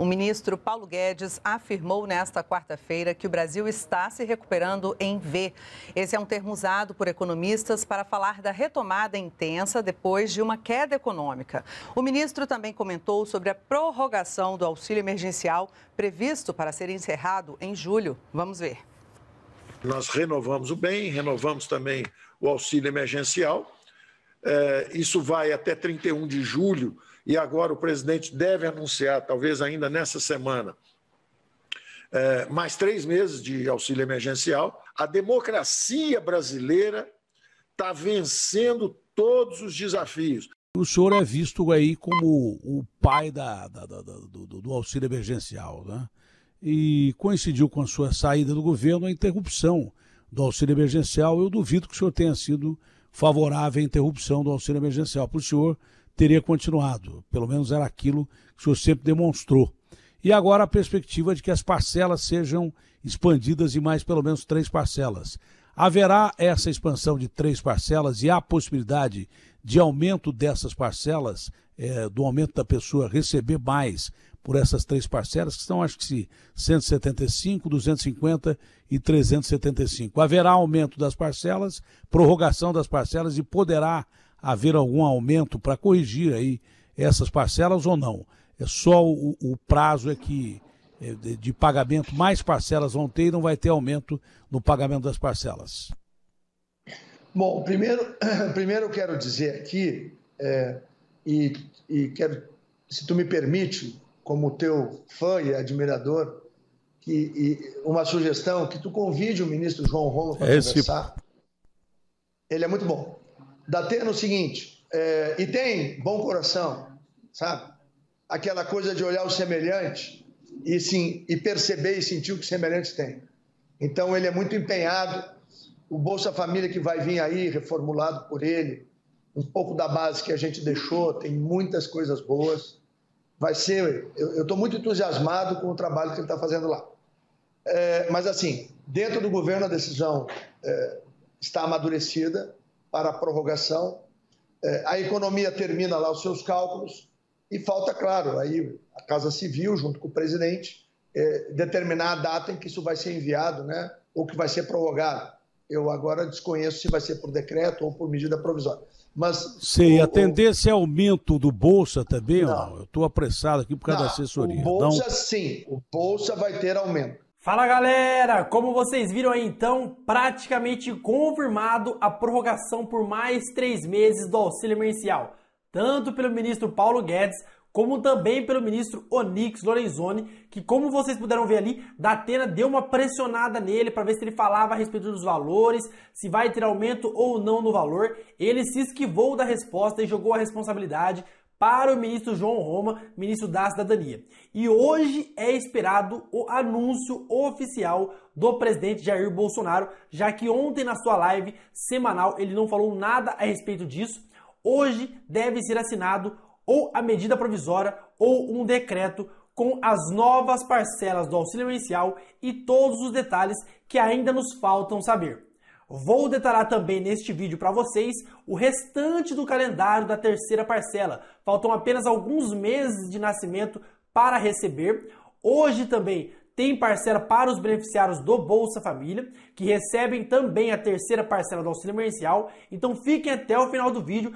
O ministro Paulo Guedes afirmou nesta quarta-feira que o Brasil está se recuperando em V. Esse é um termo usado por economistas para falar da retomada intensa depois de uma queda econômica. O ministro também comentou sobre a prorrogação do auxílio emergencial previsto para ser encerrado em julho. Vamos ver. Nós renovamos o bem, renovamos também o auxílio emergencial é, isso vai até 31 de julho, e agora o presidente deve anunciar, talvez ainda nessa semana, é, mais três meses de auxílio emergencial. A democracia brasileira está vencendo todos os desafios. O senhor é visto aí como o pai da, da, da, do, do, auxílio emergencial, né? E coincidiu com a sua saída do governo a interrupção do auxílio emergencial. Eu duvido que o senhor tenha sido favorável à interrupção do auxílio emergencial. Para o senhor, teria continuado, pelo menos era aquilo que o senhor sempre demonstrou. E agora a perspectiva de que as parcelas sejam expandidas em mais pelo menos três parcelas. Haverá essa expansão de três parcelas e há possibilidade de aumento dessas parcelas, é, do aumento da pessoa receber mais por essas três parcelas, que são, acho que se 175, 250 e 375. Haverá aumento das parcelas, prorrogação das parcelas e poderá haver algum aumento para corrigir aí essas parcelas ou não. É só o, o prazo é que é, de, de pagamento, mais parcelas vão ter e não vai ter aumento no pagamento das parcelas. Bom, primeiro, primeiro eu quero dizer aqui, é, e, e quero, se tu me permite, como teu fã e admirador, que, e uma sugestão, que tu convide o ministro João Roma para Esse... conversar. Ele é muito bom. Datena no é seguinte, é, e tem bom coração, sabe? Aquela coisa de olhar o semelhante e, sim, e perceber e sentir o que semelhantes tem. Então, ele é muito empenhado. O Bolsa Família que vai vir aí, reformulado por ele, um pouco da base que a gente deixou, tem muitas coisas boas vai ser. Eu estou muito entusiasmado com o trabalho que ele está fazendo lá. É, mas, assim, dentro do governo, a decisão é, está amadurecida para a prorrogação. É, a economia termina lá os seus cálculos e falta, claro, aí a Casa Civil, junto com o presidente, é, determinar a data em que isso vai ser enviado, né? Ou que vai ser prorrogado. Eu agora desconheço se vai ser por decreto ou por medida provisória. Mas Sim, o, a tendência é aumento do Bolsa também? Não. Eu estou apressado aqui por causa não, da assessoria. O Bolsa, não... sim, o Bolsa vai ter aumento. Fala galera! Como vocês viram aí então, praticamente confirmado a prorrogação por mais três meses do auxílio emergencial, tanto pelo ministro Paulo Guedes como também pelo ministro Onyx Lorenzoni, que como vocês puderam ver ali, Datena deu uma pressionada nele para ver se ele falava a respeito dos valores, se vai ter aumento ou não no valor. Ele se esquivou da resposta e jogou a responsabilidade para o ministro João Roma, ministro da Cidadania. E hoje é esperado o anúncio oficial do presidente Jair Bolsonaro, já que ontem na sua live semanal ele não falou nada a respeito disso. Hoje deve ser assinado ou a medida provisória ou um decreto com as novas parcelas do auxílio emergencial e todos os detalhes que ainda nos faltam saber. Vou detalhar também neste vídeo para vocês o restante do calendário da terceira parcela. Faltam apenas alguns meses de nascimento para receber. Hoje também tem parcela para os beneficiários do Bolsa Família, que recebem também a terceira parcela do auxílio emergencial. Então fiquem até o final do vídeo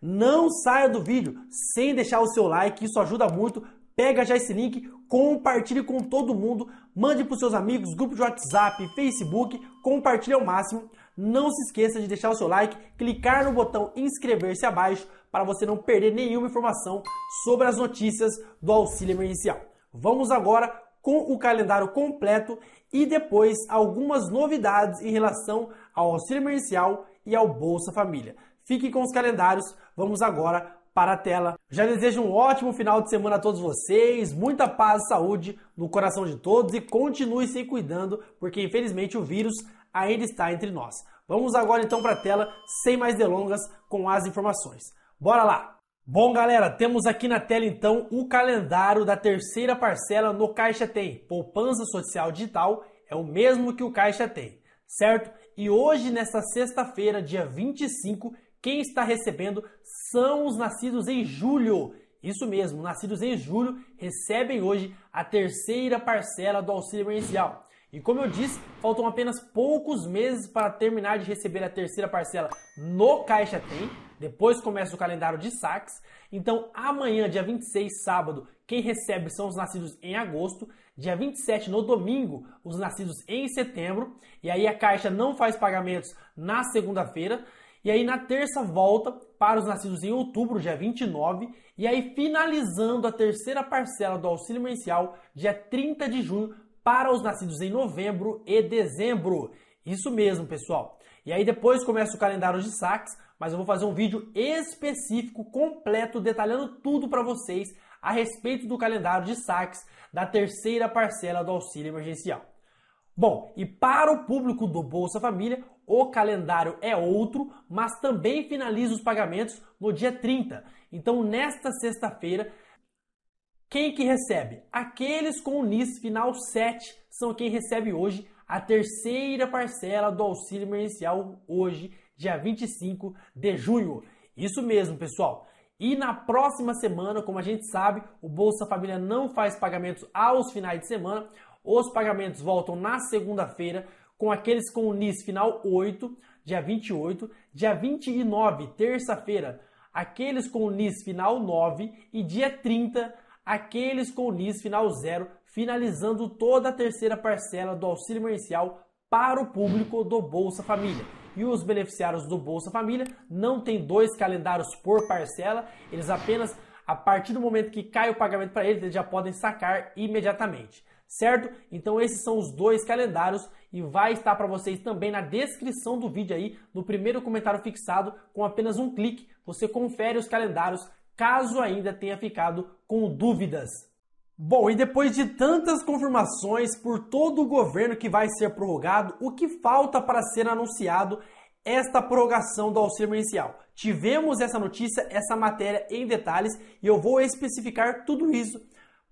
não saia do vídeo sem deixar o seu like, isso ajuda muito. Pega já esse link, compartilhe com todo mundo, mande para os seus amigos, grupo de WhatsApp, Facebook, compartilhe ao máximo. Não se esqueça de deixar o seu like, clicar no botão inscrever-se abaixo para você não perder nenhuma informação sobre as notícias do auxílio emergencial. Vamos agora com o calendário completo e depois algumas novidades em relação ao auxílio emergencial e ao Bolsa Família. Fique com os calendários, vamos agora para a tela. Já desejo um ótimo final de semana a todos vocês, muita paz e saúde no coração de todos e continue se cuidando, porque infelizmente o vírus ainda está entre nós. Vamos agora então para a tela, sem mais delongas, com as informações. Bora lá! Bom, galera, temos aqui na tela então o calendário da terceira parcela no Caixa Tem. Poupança Social Digital é o mesmo que o Caixa Tem, certo? E hoje, nesta sexta-feira, dia 25, quem está recebendo são os nascidos em julho. Isso mesmo, nascidos em julho recebem hoje a terceira parcela do auxílio emergencial. E como eu disse, faltam apenas poucos meses para terminar de receber a terceira parcela no Caixa Tem. Depois começa o calendário de saques. Então, amanhã, dia 26, sábado, quem recebe são os nascidos em agosto. Dia 27, no domingo, os nascidos em setembro. E aí a Caixa não faz pagamentos na segunda-feira. E aí na terça volta para os nascidos em outubro, dia 29, e aí finalizando a terceira parcela do auxílio emergencial, dia 30 de junho, para os nascidos em novembro e dezembro. Isso mesmo, pessoal. E aí depois começa o calendário de saques, mas eu vou fazer um vídeo específico, completo, detalhando tudo para vocês a respeito do calendário de saques da terceira parcela do auxílio emergencial. Bom, e para o público do Bolsa Família, o calendário é outro, mas também finaliza os pagamentos no dia 30. Então, nesta sexta-feira, quem que recebe? Aqueles com o NIS final 7 são quem recebe hoje a terceira parcela do auxílio emergencial hoje, dia 25 de junho. Isso mesmo, pessoal. E na próxima semana, como a gente sabe, o Bolsa Família não faz pagamentos aos finais de semana. Os pagamentos voltam na segunda-feira com aqueles com o NIS final 8, dia 28, dia 29, terça-feira, aqueles com o NIS final 9 e dia 30, aqueles com o NIS final 0, finalizando toda a terceira parcela do auxílio emergencial para o público do Bolsa Família. E os beneficiários do Bolsa Família não têm dois calendários por parcela, eles apenas a partir do momento que cai o pagamento para eles, eles já podem sacar imediatamente, certo? Então esses são os dois calendários e vai estar para vocês também na descrição do vídeo aí, no primeiro comentário fixado, com apenas um clique, você confere os calendários caso ainda tenha ficado com dúvidas. Bom, e depois de tantas confirmações por todo o governo que vai ser prorrogado, o que falta para ser anunciado esta prorrogação do auxílio emergencial? Tivemos essa notícia, essa matéria em detalhes e eu vou especificar tudo isso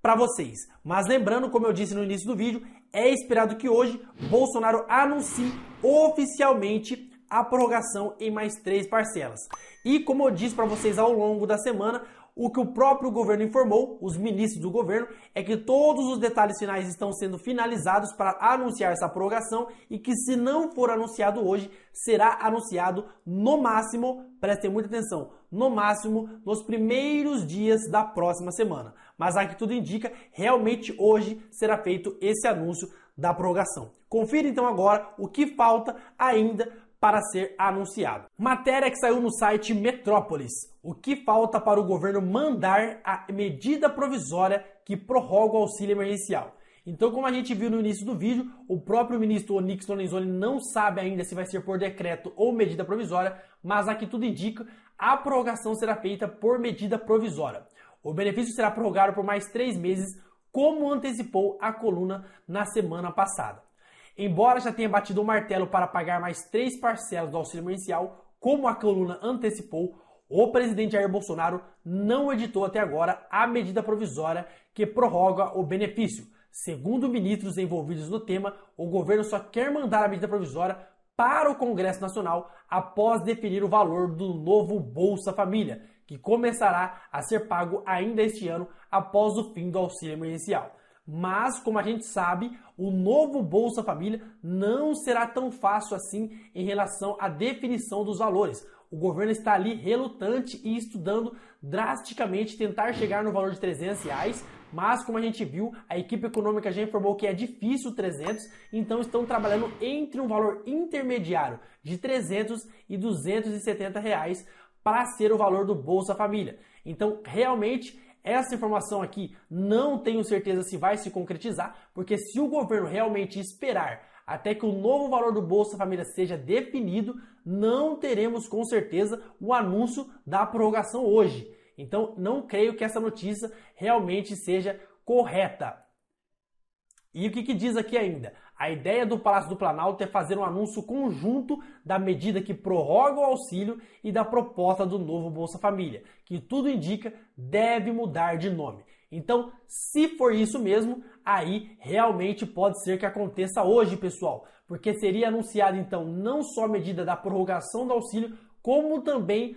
para vocês. Mas lembrando, como eu disse no início do vídeo, é esperado que hoje Bolsonaro anuncie oficialmente a prorrogação em mais três parcelas. E como eu disse para vocês ao longo da semana, o que o próprio governo informou, os ministros do governo, é que todos os detalhes finais estão sendo finalizados para anunciar essa prorrogação e que, se não for anunciado hoje, será anunciado no máximo, prestem muita atenção, no máximo nos primeiros dias da próxima semana. Mas aqui tudo indica, realmente hoje será feito esse anúncio da prorrogação. Confira então agora o que falta ainda para ser anunciado. Matéria que saiu no site Metrópolis. O que falta para o governo mandar a medida provisória que prorroga o auxílio emergencial? Então, como a gente viu no início do vídeo, o próprio ministro Onyx Lorenzoni não sabe ainda se vai ser por decreto ou medida provisória, mas aqui tudo indica, a prorrogação será feita por medida provisória. O benefício será prorrogado por mais três meses, como antecipou a coluna na semana passada. Embora já tenha batido o martelo para pagar mais três parcelas do auxílio emergencial, como a coluna antecipou, o presidente Jair Bolsonaro não editou até agora a medida provisória que prorroga o benefício. Segundo ministros envolvidos no tema, o governo só quer mandar a medida provisória para o Congresso Nacional após definir o valor do novo Bolsa Família, que começará a ser pago ainda este ano após o fim do auxílio emergencial. Mas, como a gente sabe, o novo Bolsa Família não será tão fácil assim em relação à definição dos valores. O governo está ali relutante e estudando drasticamente tentar chegar no valor de 300 reais, mas como a gente viu, a equipe econômica já informou que é difícil 300, então estão trabalhando entre um valor intermediário de 300 e 270 reais para ser o valor do Bolsa Família. Então, realmente essa informação aqui não tenho certeza se vai se concretizar, porque se o governo realmente esperar até que o novo valor do Bolsa Família seja definido, não teremos com certeza o anúncio da prorrogação hoje. Então, não creio que essa notícia realmente seja correta. E o que, que, diz aqui ainda? A ideia do Palácio do Planalto é fazer um anúncio conjunto da medida que prorroga o auxílio e da proposta do novo Bolsa Família, que tudo indica deve mudar de nome. Então, se for isso mesmo, aí realmente pode ser que aconteça hoje, pessoal, porque seria anunciada então não só a medida da prorrogação do auxílio, como também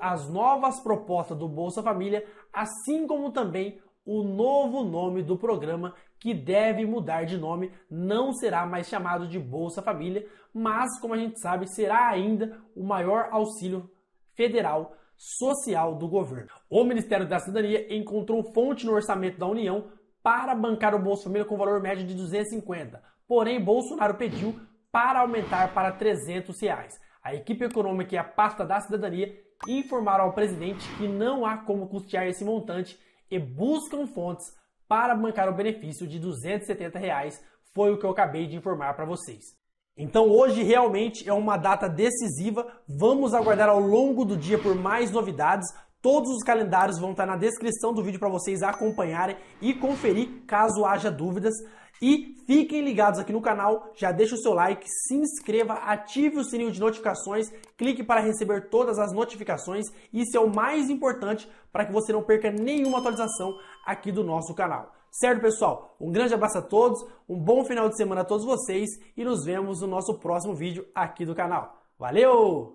as novas propostas do Bolsa Família, assim como também o novo nome do programa, que deve mudar de nome, não será mais chamado de Bolsa Família, mas, como a gente sabe, será ainda o maior auxílio federal social do governo. O Ministério da Cidadania encontrou fonte no orçamento da União para bancar o Bolsa Família com valor médio de 250, porém Bolsonaro pediu para aumentar para 300 reais. A equipe econômica e a pasta da cidadania informaram ao presidente que não há como custear esse montante e buscam fontes para bancar o benefício de R$ 270, reais, foi o que eu acabei de informar para vocês. Então hoje realmente é uma data decisiva, vamos aguardar ao longo do dia por mais novidades. Todos os calendários vão estar na descrição do vídeo para vocês acompanharem e conferir caso haja dúvidas. E fiquem ligados aqui no canal, já deixa o seu like, se inscreva, ative o sininho de notificações, clique para receber todas as notificações. Isso é o mais importante para que você não perca nenhuma atualização aqui do nosso canal. Certo, pessoal? Um grande abraço a todos, um bom final de semana a todos vocês e nos vemos no nosso próximo vídeo aqui do canal. Valeu!